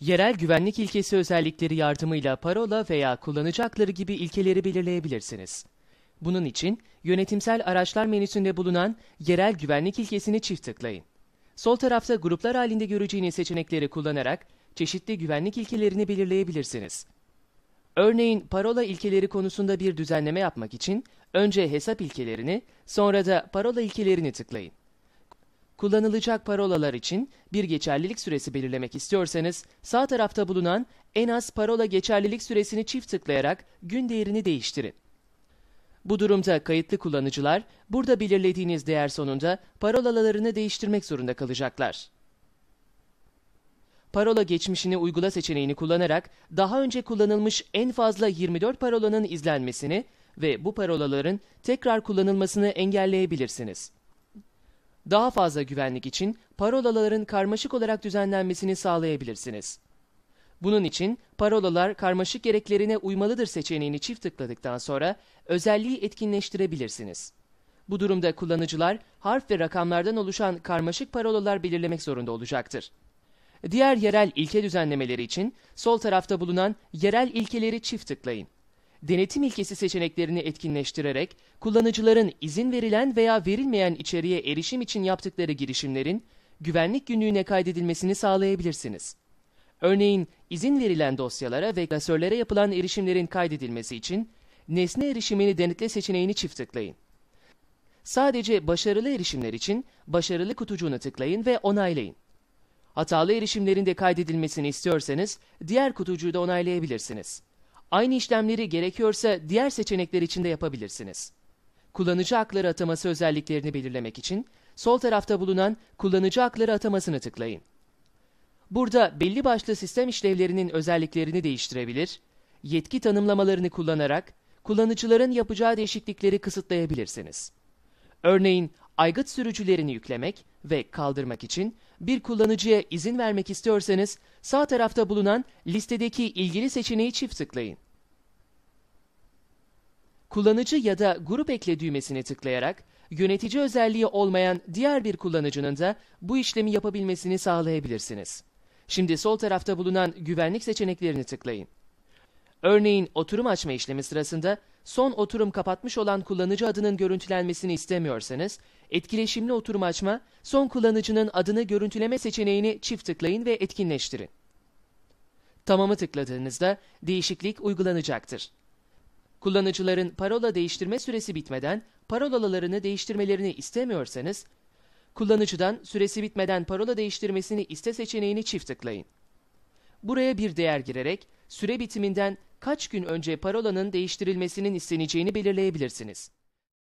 Yerel güvenlik ilkesi özellikleri yardımıyla parola veya kullanacakları gibi ilkeleri belirleyebilirsiniz. Bunun için yönetimsel araçlar menüsünde bulunan yerel güvenlik ilkesini çift tıklayın. Sol tarafta gruplar halinde göreceğiniz seçenekleri kullanarak çeşitli güvenlik ilkelerini belirleyebilirsiniz. Örneğin parola ilkeleri konusunda bir düzenleme yapmak için önce hesap ilkelerini sonra da parola ilkelerini tıklayın. Kullanılacak parolalar için bir geçerlilik süresi belirlemek istiyorsanız sağ tarafta bulunan en az parola geçerlilik süresini çift tıklayarak gün değerini değiştirin. Bu durumda kayıtlı kullanıcılar burada belirlediğiniz değer sonunda parolalarını değiştirmek zorunda kalacaklar. Parola geçmişini uygula seçeneğini kullanarak daha önce kullanılmış en fazla 24 parolanın izlenmesini ve bu parolaların tekrar kullanılmasını engelleyebilirsiniz daha fazla güvenlik için parolaların karmaşık olarak düzenlenmesini sağlayabilirsiniz. Bunun için parolalar karmaşık gereklerine uymalıdır seçeneğini çift tıkladıktan sonra özelliği etkinleştirebilirsiniz. Bu durumda kullanıcılar harf ve rakamlardan oluşan karmaşık parolalar belirlemek zorunda olacaktır. Diğer yerel ilke düzenlemeleri için sol tarafta bulunan yerel ilkeleri çift tıklayın denetim ilkesi seçeneklerini etkinleştirerek kullanıcıların izin verilen veya verilmeyen içeriğe erişim için yaptıkları girişimlerin güvenlik günlüğüne kaydedilmesini sağlayabilirsiniz. Örneğin izin verilen dosyalara ve klasörlere yapılan erişimlerin kaydedilmesi için nesne erişimini denetle seçeneğini çift tıklayın. Sadece başarılı erişimler için başarılı kutucuğuna tıklayın ve onaylayın. Hatalı erişimlerin de kaydedilmesini istiyorsanız diğer kutucuğu da onaylayabilirsiniz. Aynı işlemleri gerekiyorsa diğer seçenekler için de yapabilirsiniz. Kullanıcı hakları ataması özelliklerini belirlemek için sol tarafta bulunan kullanıcı hakları atamasını tıklayın. Burada belli başlı sistem işlevlerinin özelliklerini değiştirebilir, yetki tanımlamalarını kullanarak kullanıcıların yapacağı değişiklikleri kısıtlayabilirsiniz. Örneğin aygıt sürücülerini yüklemek ve kaldırmak için bir kullanıcıya izin vermek istiyorsanız sağ tarafta bulunan listedeki ilgili seçeneği çift tıklayın kullanıcı ya da grup ekle düğmesine tıklayarak yönetici özelliği olmayan diğer bir kullanıcının da bu işlemi yapabilmesini sağlayabilirsiniz. Şimdi sol tarafta bulunan güvenlik seçeneklerini tıklayın. Örneğin oturum açma işlemi sırasında son oturum kapatmış olan kullanıcı adının görüntülenmesini istemiyorsanız, etkileşimli oturum açma, son kullanıcının adını görüntüleme seçeneğini çift tıklayın ve etkinleştirin. Tamamı tıkladığınızda değişiklik uygulanacaktır. Kullanıcıların parola değiştirme süresi bitmeden parolalarını değiştirmelerini istemiyorsanız, kullanıcıdan süresi bitmeden parola değiştirmesini iste seçeneğini çift tıklayın. Buraya bir değer girerek süre bitiminden kaç gün önce parolanın değiştirilmesinin isteneceğini belirleyebilirsiniz.